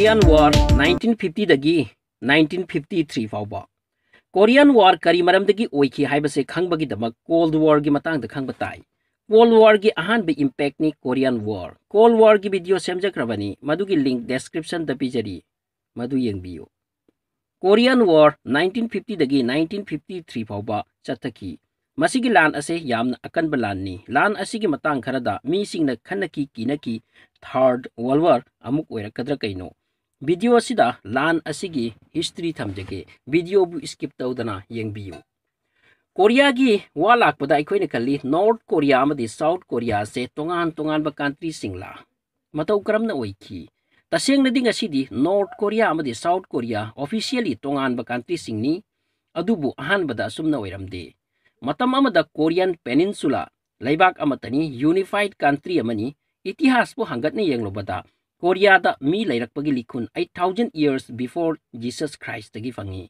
Korean war 1950 दगी 1953 फाउबो Korean war करी मरम दगी ओइखी हाइबसे दम कोल्ड वॉर गी मतांग द खंगबताई कोल्ड वॉर गी अहान बे इंपैक्ट नी कोरियन वॉर कोल्ड वॉर गी वीडियो सेमजक रबनी मधु गी लिंक डिस्क्रिप्शन द मधु यंग कोरियन वॉर 1950 दगी 1953 फाउबो चतकी मसी गी लान असे याम न अकन बलान नी लान असी गी मतांग खरदा मी सिंग न खनकी कीनकी थर्ड वॉर अमुक ओइर वीडियो लान असी हिस्ट्री थमजगे वीडियो भी स्कीप तौदना यू कोरिया की वा लापद खी नॉर्थ कोरिया साउथ कोरिया से तोान तोान कंट्री मतौ क्रम तसेंदी North Korea South Korea officially तोान कंट्री अहानद सूमदे कोरियन पेनीनसुला यूनिफाइड कंट्री इतिहास हंगने यूलोबदा ꯀꯣꯔꯤꯌꯥꯗ ꯃꯤ ꯂꯩꯔꯛꯄꯒꯤ ꯂꯤꯈꯨꯟ eight thousand years before Jesus ꯈ꯭ꯔꯥꯏꯁꯇꯒꯤ ꯐꯪꯏ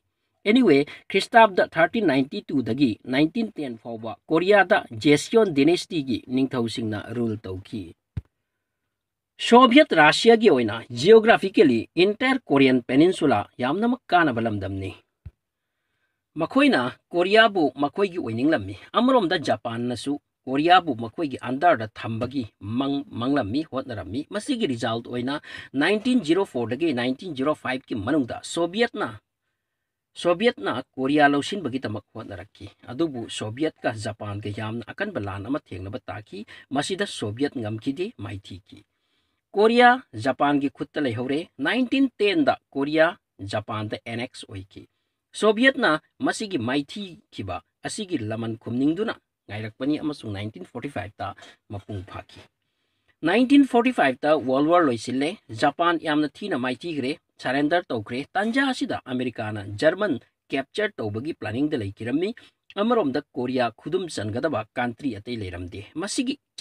ꯑꯦꯅꯤꯋꯦ ꯈ꯭ꯔꯤꯁꯇꯥꯕꯗ ꯊꯥꯔꯇꯤꯟ ꯅꯥꯏꯟꯇꯤ ꯇꯨꯗꯒꯤ ꯅꯥꯏꯟꯇꯤꯟ ꯇꯦꯟ ꯐꯥꯎꯕ ꯀꯣꯔꯤꯌꯥꯗ ꯖꯦꯁꯤꯌꯣꯟ ꯗꯤꯅꯦꯁꯇꯤꯒꯤ ꯅꯤꯡꯊꯧꯁꯤꯡꯅ ꯔꯨꯜ ꯇꯧꯈꯤ ꯁꯣꯚꯤꯌꯠ ꯔꯥꯁꯤꯌꯥꯒꯤ ꯑꯣꯏꯅ ꯖꯤꯑꯣꯒ꯭ꯔꯥꯐꯤꯀꯦꯂꯤ ꯏꯟꯇꯔ ꯀꯣꯔꯤꯌꯟ ꯄꯦꯅꯤꯟꯁꯨꯂꯥ ꯌꯥꯝꯅꯃꯛ ꯀꯥꯟꯅꯕ ꯂꯝꯗꯝꯅꯤ ꯃꯈꯣꯏꯅ ꯀꯣꯔꯤꯌꯥꯕꯨ ꯃꯈꯣꯏꯒꯤ ꯑꯣꯏꯅꯤꯡꯂꯝꯃꯤ ꯑꯃꯔꯣꯝꯗ ꯖꯄꯥꯟꯅꯁꯨ कोरिया मई अंडर थम्बी मंग मंगलमी होनरमी मसीग रिजल्ट नाइनटीन जीरो फोर की नाइनटीन जीरो फाइव की मनुदा सोवियतना सोवियतना कोरिया लौनबीदम होनरकी अब सोवियत का जपान के यहां अकन लाब ती सोवियत गमकी माइी की कोरिया जपान की खुद लेहौरे nineteen ten Korea Japan annex हो सोवियतना माइी की लमन खुमनी गाइरपनी 1945 ता वर्ल्ड वार लोसी जापान यामन थी माइीग्रे सरेंडर तौर तंजा अमेरिका ना जर्मन कैप्चर तब की प्लानिंग लेकरमीमद कोरिया खुदम चनगदब कंट्री अत लेरमे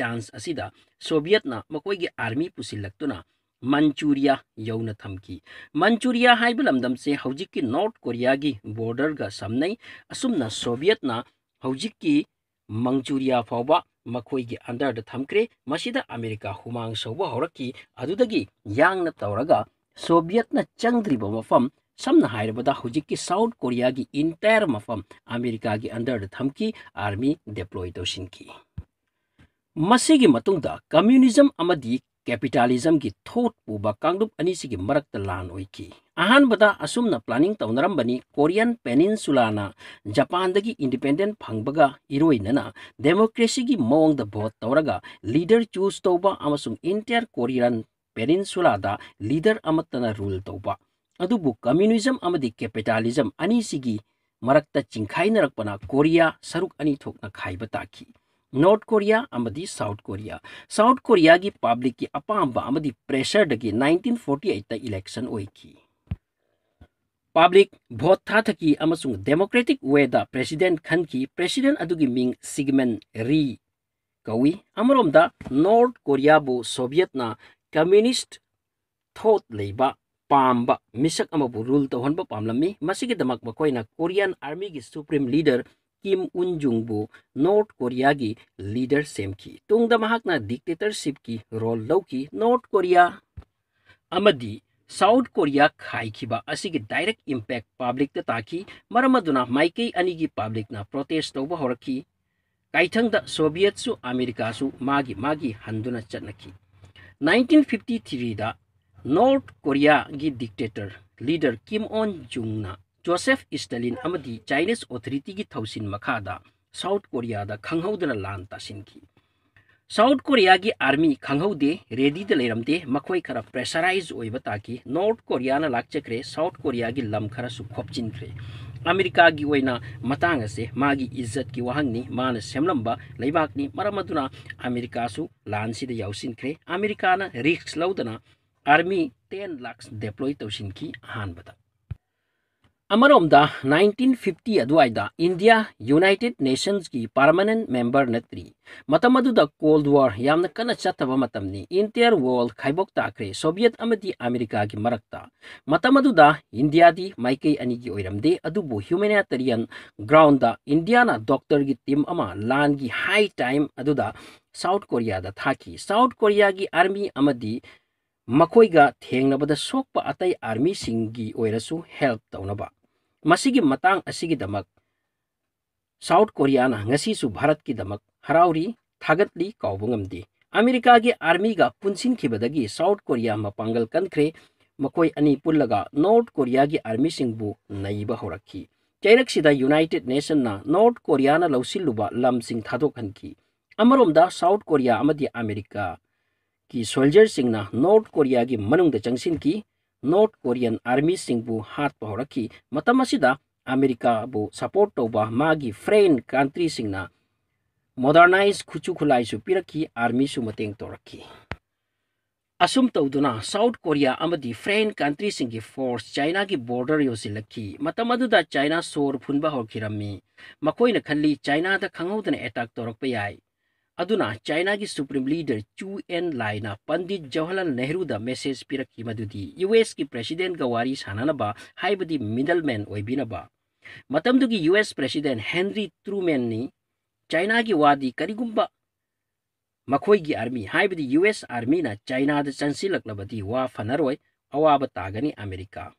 चांस असीद सोवियतना मको आर्मी पुसलना मंचूरिया यौन की मंचूरिया है से नॉर्थ कोरिया की बोर्डर सामने असुम सोवियतना हजिक की मंगचूरिया फाव मखोई अंडर थमक्रे अमेरिका हूमांग सौब होरग सोवियत चंग्रीब मफम सबनाबदि की साउथ कोरिया की इंटायर मफम अमेरिका की अंडर थमकी आर्मी डिप्लोय तौशनकी कम्युनिज्म कैपिटालिज्म की थोट पूब कांगलूप अरक्त लान की ꯑꯍꯥꯟꯕꯗ ꯑꯁꯨꯝꯅ ꯄ꯭ꯂꯥꯅꯤꯡ ꯇꯧꯅꯔꯝꯕꯅꯤ ꯀꯣꯔꯤꯌꯟ ꯄꯦꯅꯤꯟꯁꯨꯂꯥꯅ ꯖꯄꯥꯟꯗꯒꯤ ꯏꯟꯗꯤꯄꯦꯟꯗꯦꯟ ꯐꯪꯕꯒ ꯏꯔꯣꯏꯅꯅ ꯗꯦꯃꯣꯀ꯭ꯔꯦꯁꯤꯒꯤ ꯃꯑꯣꯡꯗ ꯚꯣꯠ ꯇꯧꯔꯒ ꯂꯤꯗꯔ ꯆꯨꯁ ꯇꯧꯕ ꯑꯃꯁꯨꯡ ꯏꯟꯇꯤꯌꯔ ꯀꯣꯔꯤꯌꯟ ꯄꯦꯅꯤꯟꯁꯨꯂꯥꯗ ꯂꯤꯗꯔ ꯑꯃꯠꯇꯅ ꯔꯨꯜ ꯇꯧꯕ ꯑꯗꯨꯕꯨ ꯀꯝꯃ꯭ꯌꯨꯅꯤꯖꯝ ꯑꯃꯗꯤ ꯀꯦꯄꯤꯇꯥꯂꯤꯖꯝ ꯑꯅꯤꯁꯤꯒꯤ ꯃꯔꯛꯇ ꯆꯤꯡꯈꯥꯏꯅꯔꯛꯄꯅ ꯀꯣꯔꯤꯌꯥ ꯁꯔꯨꯛ ꯑꯅꯤ ꯊꯣꯛꯅ ꯈꯥꯏꯕ ꯇꯥꯈꯤ ꯅꯣꯔꯠ ꯀꯣꯔꯤꯌꯥ ꯑꯃꯗꯤ ꯁꯥꯎꯠ ꯀꯣꯔꯤꯌꯥ ꯁꯥꯎꯠ ꯀꯣꯔꯤꯌꯥꯒꯤ ꯄꯥꯕ꯭ꯂꯤꯛꯀꯤ ꯑꯄꯥꯝꯕ ꯑꯃꯗꯤ ꯄ꯭ꯔꯦꯁꯔꯗꯒꯤ ꯅꯥꯏꯟꯇꯤꯟ ꯐꯣꯔꯇꯤ ꯑꯩꯠꯇ ꯏꯂꯦꯛꯁꯟ ꯑꯣꯏꯈꯤ ꯄꯕ꯭ꯂꯤꯛ ꯚꯣꯠ ꯊꯥꯊꯈꯤ ꯑꯃꯁꯨꯡ ꯗꯦꯃꯣꯀ꯭ꯔꯦꯇꯤꯛ ꯋꯦꯗ ꯄ꯭ꯔꯦꯁꯤꯗꯦꯟꯠ ꯈꯟꯈꯤ ꯄ꯭ꯔꯦꯁꯤꯗꯦꯟꯠ ꯑꯗꯨꯒꯤ ꯃꯤꯡ ꯁꯤꯒꯃꯦꯟ ꯔꯤ ꯀꯧꯏ ꯑꯃꯔꯣꯝꯗ ꯅꯣꯔꯠ ꯀꯣꯔꯤꯌꯥꯕꯨ ꯁꯣꯚꯤꯌꯦꯠꯅ ꯀꯝꯃ꯭ꯌꯨꯅꯤꯁꯠ ꯊꯣꯠ ꯂꯩꯕ ꯄꯥꯝꯕ ꯃꯤꯁꯛ ꯑꯃꯕꯨ ꯔꯨꯜ ꯇꯧꯍꯟꯕ ꯄꯥꯝꯂꯝꯃꯤ ꯃꯁꯤꯒꯤꯗꯃꯛ ꯃꯈꯣꯏꯅ ꯀꯣꯔꯤꯌꯥꯟ ꯑꯥꯔꯃꯤꯒꯤ ꯁꯨꯄ꯭ꯔꯤꯝ ꯂꯤꯗꯔ ꯀꯤꯝ ꯎꯟ ꯖꯨꯡꯕꯨ ꯅꯣꯔꯠ ꯀꯣꯔꯤꯌꯥꯒꯤ ꯂꯤꯗꯔ ꯁꯦꯝꯈꯤ ꯇꯨꯡꯗ ꯃꯍꯥꯛꯅ ꯗꯤꯛꯇꯦꯇꯔꯁꯤꯞꯀꯤ ꯔꯣꯜ ꯂꯧꯈꯤ ꯅꯣꯔꯠ ꯀꯣꯔꯤꯌꯥ ꯑꯃꯗꯤ साउथ कोरिया खाइखिबा असिगी डायरेक्ट इम्पैक्ट पब्लिक ताकी मरमदुना अदुना माइके अनिगी पब्लिक ना प्रोटेस्ट तब हो काइथंग द सोवियत सु अमेरिका सु मागी मागी हंदुना nineteen fifty three North Korea की डिक्टेटर लीडर किम ओन जुंग ना Joseph Stalin Chinese Chinese authority की थौसीन मखाद साउथ कोरिया दा खंगहौदना लान तासिनखी साउथ कोरियागी आर्मी खंगौदे रेडी लेरमदे मखोय खरा प्रेशराइज ओइबा ताकि नॉर्थ कोरियाना लाक्चक्रे साउथ कोरियागी लम खरा सु अमेरिका की ओइना मतांग इज्जत की वहंगनी मान सेमलंबा लेबाकनी अमेरिका सु लानसिद याउसिनख्रे अमेरिकाना रिस्क लौदना आर्मी 10 लाख डिप्लॉय तौसिनकी अहानबदा ꯑꯃꯔꯣꯝꯗ ꯅꯥꯏꯟꯇꯤꯟ ꯐꯤꯐꯇꯤ ꯑꯗꯨꯋꯥꯏꯗ ꯏꯟꯗꯤꯌꯥ ꯌꯨꯅꯥꯏꯇꯦꯠ ꯅꯦꯁꯟꯁꯀꯤ ꯄꯥꯔꯃꯅꯦꯟ ꯃꯦꯝꯕꯔ ꯅꯠꯇ꯭ꯔꯤ ꯃꯇꯝ ꯑꯗꯨꯗ ꯀꯣꯜ ꯋꯥꯔ ꯌꯥꯝꯅ ꯀꯟꯅ ꯆꯠꯇꯕ ꯃꯇꯝꯅꯤ ꯏꯟꯇꯤꯌꯔ ꯋꯥꯔꯜ ꯈꯥꯏꯕꯣꯛ ꯇꯥꯈ꯭ꯔꯦ ꯁꯣꯚꯤꯌꯦꯠ ꯑꯃꯗꯤ ꯑꯃꯦꯔꯤꯀꯥꯒꯤ ꯃꯔꯛꯇ ꯃꯇꯝ ꯑꯗꯨꯗ ꯏꯟꯗꯤꯌꯥꯗꯤ ꯃꯥꯏꯀꯩ ꯑꯅꯤꯒꯤ ꯑꯣꯏꯔꯝꯗꯦ ꯑꯗꯨꯕꯨ ꯍ꯭ꯌꯨꯃꯦꯅꯤꯇꯔꯤꯌꯟ ꯒ꯭ꯔꯥꯎꯟꯗ ꯏꯟꯗꯤꯌꯥꯅ ꯗꯣꯛꯇꯔꯒꯤ ꯇꯤꯝ ꯑꯃ ꯂꯥꯟꯒꯤ ꯍꯥꯏ ꯇꯥꯏꯝ ꯑꯗꯨꯗ ꯁꯥꯎꯠ ꯀꯣꯔꯤꯌꯥꯗ ꯊꯥꯈꯤ ꯁꯥꯎꯠ ꯀꯣꯔꯤꯌꯥꯒꯤ ꯑꯥꯔꯃꯤ ꯑꯃꯗꯤ ꯃꯈꯣꯏꯒ ꯊꯦꯡꯅꯕꯗ ꯁꯣꯛꯄ ꯑꯇꯩ ꯑꯥꯔꯃꯤꯁꯤꯡꯒꯤ ꯑꯣꯏꯔꯁꯨ ꯍꯦꯜꯞ ꯇꯧꯅꯕ मतदमक साउथ कोरिया भारत की दमक हरावरी थागतली कौबी अमेरिका की आर्मी पुनसीबद साउथ कोरिया मपांगल कंखरे मकोई अनी पुलगा नॉर्थ कोरिया की आर्मी सिंह नई हो रखी चैरक यूनाइटेड नेशन नॉर्थ कोरिया लौसीलुब लम सिरोंद साउथ कोरिया अमेरिका की सोलजर सिंह नॉर्थ कोरिया की मनुद चंसी ꯅꯣꯔꯠ ꯀꯣꯔꯤꯌꯟ ꯑꯥꯔꯃꯤꯁꯤꯡꯕꯨ ꯍꯥꯠꯄ ꯍꯧꯔꯛꯈꯤ ꯃꯇꯝ ꯑꯁꯤꯗ ꯑꯃꯦꯔꯤꯀꯥꯕꯨ ꯁꯄꯣꯔꯠ ꯇꯧꯕ ꯃꯥꯒꯤ ꯐ꯭ꯔꯦꯟ ꯀꯟꯇ꯭ꯔꯤꯁꯤꯡꯅ ꯃꯣꯗꯔꯅꯥꯏꯖ ꯈꯨꯠꯁꯨ ꯈꯨꯠꯂꯥꯏꯁꯨ ꯄꯤꯔꯛꯈꯤ ꯑꯥꯔꯃꯤꯁꯨ ꯃꯇꯦꯡ ꯇꯧꯔꯛꯈꯤ ꯑꯁꯨꯝ ꯇꯧꯗꯨꯅ ꯁꯥꯎꯠ ꯀꯣꯔꯤꯌꯥ ꯑꯃꯗꯤ ꯐ꯭ꯔꯦꯟ ꯀꯟꯇ꯭ꯔꯤꯁꯤꯡꯒꯤ ꯐꯣꯔꯁ ꯆꯥꯏꯅꯥꯒꯤ ꯕꯣꯔꯗꯔ ꯌꯧꯁꯤꯜꯂꯛꯈꯤ ꯃꯇꯝ ꯑꯗꯨꯗ ꯆꯥꯏꯅꯥ ꯁꯣꯔ ꯐꯨꯟꯕ ꯍꯧꯈꯤꯔꯝꯃꯤ ꯃꯈꯣꯏꯅ ꯈꯜꯂꯤ ꯆꯥꯏꯅꯥꯗ ꯈꯪꯍꯧꯗꯅ ꯑꯦꯇꯥꯛ ꯇꯧꯔꯛꯄ ꯌꯥꯏ अधुना चाइनागी सुप्रीम लीडर चू एन लाइना पंडित जवाहरलाल नेहरू मेसेज पीरकी यू एस की प्रेसिडेंट का वारी सानानबा हाइबदी मिडलमैन ओइबिनबा मतमदुगी यूएस प्रेसिडेंट हेनरी त्रूमें ने चाइना की वादी करीगुम्बा मखोई आर्मी हाइबदी यूएस आर्मी ना चाइना चंसिलक्लबदी वा फनरोय अवाब तागनी अमेरिका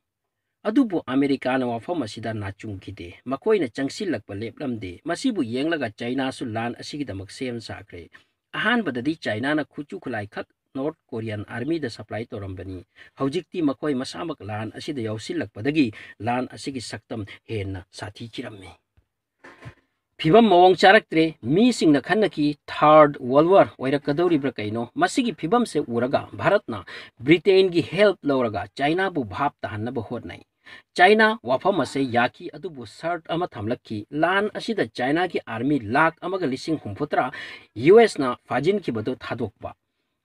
अब अमेरिका वफम नाचूंगे मकोन चंसीलपलेपलमदे चाइनासु लान अगम सेम सक्रे अहानदी चाइना खुचु खुला खक नॉर्थ कोरियन आर्मीद सप्लाई तौरबनी मकोई मसामक लान अगपदी लान अक्तम हेन साथीरमे फीव मव चारे मीन खी थर्ड वर्ल्ड वर होरकदौरब कईनो फिवम से उरगा भारत ब्रिटेन की हेल्प लौर चाइना भाप तहब हो ꯆꯥꯏꯅꯥ ꯋꯥꯐꯝ ꯑꯁꯤ ꯌꯥꯈꯤ ꯑꯗꯨꯕꯨ ꯁꯔꯠ ꯑꯃ ꯊꯝꯂꯛꯈꯤ ꯂꯥꯟ ꯑꯁꯤꯗ ꯆꯥꯏꯅꯥꯒꯤ ꯑꯥꯔꯃꯤ ꯂꯥꯈ ꯑꯃꯒ ꯂꯤꯁꯤꯡ ꯍꯨꯝꯐꯨꯇꯔꯥ ꯌꯨ ꯑꯦꯁꯅ ꯐꯥꯖꯤꯟꯈꯤꯕꯗꯨ ꯊꯥꯗꯣꯛꯄ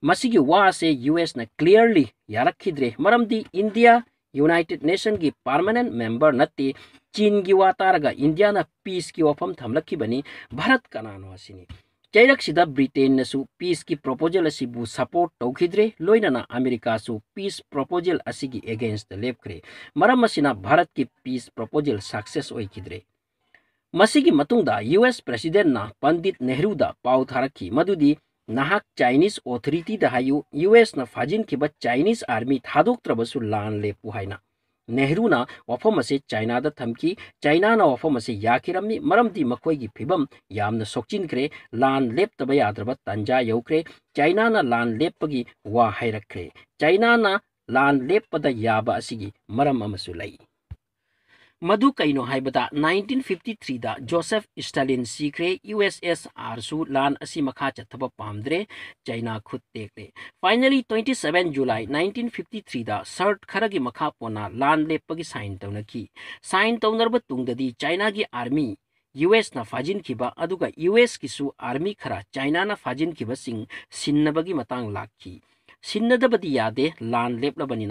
ꯃꯁꯤꯒꯤ ꯋꯥ ꯑꯁꯤ ꯌꯨ ꯑꯦꯁꯅ ꯀ꯭ꯂꯤꯌꯔꯂꯤ ꯌꯥꯔꯛꯈꯤꯗ꯭ꯔꯦ ꯃꯔꯝꯗꯤ ꯏꯟꯗꯤꯌꯥ यूनाइटेड नेशन की पार्मानेंट मेंबर नत्ते चीन की वातारग इंडिया पीस की वफम थमलखीबनी भारत कनानो ꯆꯩꯔꯛꯁꯤꯗ ꯕ꯭ꯔꯤꯇꯦꯟꯅꯁꯨ ꯄꯤꯁꯀꯤ ꯄ꯭ꯔꯣꯄꯣꯖꯦꯜ ꯑꯁꯤꯕꯨ ꯁꯄꯣꯔꯠ ꯇꯧꯈꯤꯗ꯭ꯔꯦ ꯂꯣꯏꯅꯅ ꯑꯃꯦꯔꯤꯀꯥꯁꯨ ꯄꯤꯁ ꯄ꯭ꯔꯣꯄꯣꯖꯦꯜ ꯑꯁꯤꯒꯤ ꯑꯦꯒꯦꯟꯁꯇ ꯂꯦꯞꯈ꯭ꯔꯦ ꯃꯔꯝ ꯑꯁꯤꯅ ꯚꯥꯔꯠꯀꯤ ꯄꯤꯁ ꯄ꯭ꯔꯣꯄꯣꯖꯦꯜ ꯁꯛꯁꯦꯁ ꯑꯣꯏꯈꯤꯗ꯭ꯔꯦ ꯃꯁꯤꯒꯤ ꯃꯇꯨꯡꯗ ꯌꯨ ꯑꯦꯁ ꯄ꯭ꯔꯁꯤꯗꯦꯟꯅ ꯄꯟꯗꯤꯠ ꯅꯦꯍꯔꯨꯗ ꯄꯥꯎ ꯊꯥꯔꯛꯈꯤ ꯃꯗꯨꯗꯤ ꯅꯍꯥꯛ ꯆꯥꯏꯅꯤꯁ ꯑꯣꯊꯣꯔꯤꯇꯤꯗ ꯍꯥꯏꯌꯨ ꯌꯨ ꯑꯦꯁꯅ ꯐꯥꯖꯤꯟꯈꯤꯕ ꯆꯥꯏꯅꯤꯁ ꯑꯥꯔꯃꯤ ꯊꯥꯗꯣꯛꯇ꯭ꯔꯕꯁꯨ ꯂꯥꯟ ꯂꯦꯞꯄꯨ ꯍꯥꯏꯅ नेहरू ना वफम से चाइनाद थमकी चाइना ना वफम से याखिरमी मरमदी मखोई फिबम याम सोचिनग्रे लान लेपतब याद्रब तंजा यौख्रे चाइना ना लान लेपगी वा हैरख्रे चाइना ना लान लेपद याब अगी मरम लई मधु कई नाइनटीन 1953 द जोसेफ स्टालिन सीखे यू एस एस आर सू लान मखा चथब चाइना खुद तेगे फाइनली सेवें जुलाई 1953 द सर्ट खर की मखा पोना लान लेप की तौन की सैन तौनब तुंगदी चाइना की आर्मी यू एस न फाजिन यू एस की आर्मी खरा चाइना फाजिन की मांग लाखी सिन्नदी यादे लान लेपनी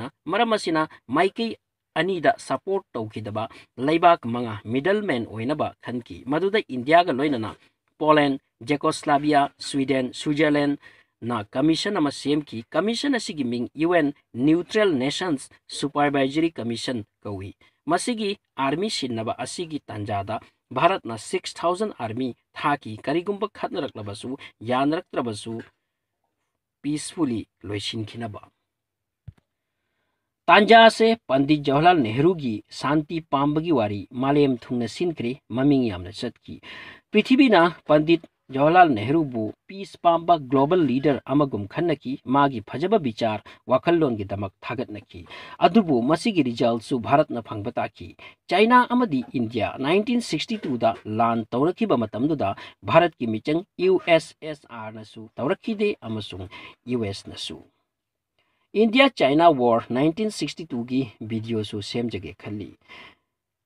माइक अनीद सपोर्ट तौकीदा लेबा मा मिडलमें होनब खी इंडिया लोनना पोलें जेकोस्लाबिया स्वीडें स्विजरलें ना कमीशन सेम की कमीशन मिंग UN neutral nation supervisory commission कौगी आर्मी सिन्नब तंजाद भारत ना सिक्स थाउजें आर्मी था की करीगुम खत्नरक्लबसु यानरक्त्रबसु पीसफुली की ꯇꯥꯟꯖꯥ ꯑꯁꯦ ꯄꯟꯗꯤꯠ ꯖꯋꯥꯍꯔꯂꯥꯜ ꯅꯦꯍꯔꯨꯒꯤ ꯁꯥꯟꯇꯤ ꯄꯥꯝꯕꯒꯤ ꯋꯥꯔꯤ ꯃꯥꯂꯦꯝ ꯊꯨꯡꯅ ꯁꯤꯟꯈ꯭ꯔꯦ ꯃꯃꯤꯡ ꯌꯥꯝꯅ ꯆꯠꯈꯤ ꯄ꯭ꯔꯤꯊꯤꯕꯤꯅ ꯄꯟꯗꯤꯠ ꯖꯋꯥꯍꯔꯂꯥꯜ ꯅꯦꯍꯔꯨꯕꯨ ꯄꯤꯁ ꯄꯥꯝꯕ ꯒ꯭ꯂꯣꯕꯜ ꯂꯤꯗꯔ ꯑꯃꯒꯨꯝ ꯈꯟꯅꯈꯤ ꯃꯥꯒꯤ ꯐꯖꯕ ꯕꯤꯆꯥꯔ ꯋꯥꯈꯜꯂꯣꯟꯒꯤꯗꯃꯛ ꯊꯥꯒꯠꯅꯈꯤ ꯑꯗꯨꯕꯨ ꯃꯁꯤꯒꯤ ꯔꯤꯖꯜꯁꯨ ꯚꯥꯔꯠꯅ ꯐꯪꯕ ꯇꯥꯈꯤ ꯆꯥꯏꯅꯥ ꯑꯃꯗꯤ ꯏꯟꯗꯤꯌꯥ ꯅꯥꯏꯟꯇꯤꯟ ꯁꯤꯛꯁꯇꯤ ꯇꯨꯗ ꯂꯥꯟ ꯇꯧꯔꯛꯈꯤꯕ ꯃꯇꯝꯗꯨꯗ ꯚꯥꯔꯠꯀꯤ ꯃꯤꯆꯪ ꯌꯨ ꯑꯦꯁ ꯑꯦꯁ ꯑꯥꯔꯅꯁꯨ ꯇꯧꯔꯛꯈꯤꯗꯦ ꯑꯃꯁꯨꯡ ꯌꯨ ꯑꯦꯁꯅꯁꯨ ꯏꯟꯗꯤꯌꯥ ꯆꯥꯏꯅꯥ ꯋꯥꯔ ꯅꯥꯏꯟꯇꯤꯟ ꯁꯤꯛꯁꯇꯤꯇꯨꯒꯤ ꯚꯤꯗꯤꯑꯣꯁꯨ ꯁꯦꯝꯖꯒꯦ ꯈꯜꯂꯤ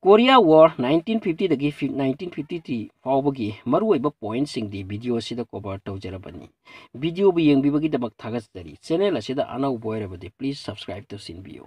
ꯀꯣꯔꯤꯌꯥ ꯋꯥꯔ ꯅꯥꯏꯟꯇꯤꯟ ꯐꯤꯐꯇꯤꯗꯒꯤ ꯅꯥꯏꯟꯇꯤꯟ ꯐꯤꯐꯇꯤ ꯊ꯭ꯔꯤ ꯐꯥꯎꯕꯒꯤ ꯃꯔꯨꯑꯣꯏꯕ ꯄꯣꯏꯟꯁꯤꯡꯗꯤ ꯚꯤꯗꯤꯑꯣꯁꯤꯗ ꯀꯣꯚꯔ ꯇꯧꯖꯔꯕꯅꯤ ꯚꯤꯗꯤꯑꯣꯕꯨ ꯌꯦꯡꯕꯤꯕꯒꯤꯗꯃꯛ ꯊꯥꯒꯠꯆꯔꯤ ꯆꯦꯅꯦꯜ ꯑꯁꯤꯗ ꯑꯅꯧꯕ ꯑꯣꯏꯔꯕꯗꯤ ꯄ꯭ꯂꯤꯖ ꯁꯕꯁꯀ꯭ꯔꯥꯏꯕ ꯇꯧꯁꯤꯟꯕꯤꯌꯨ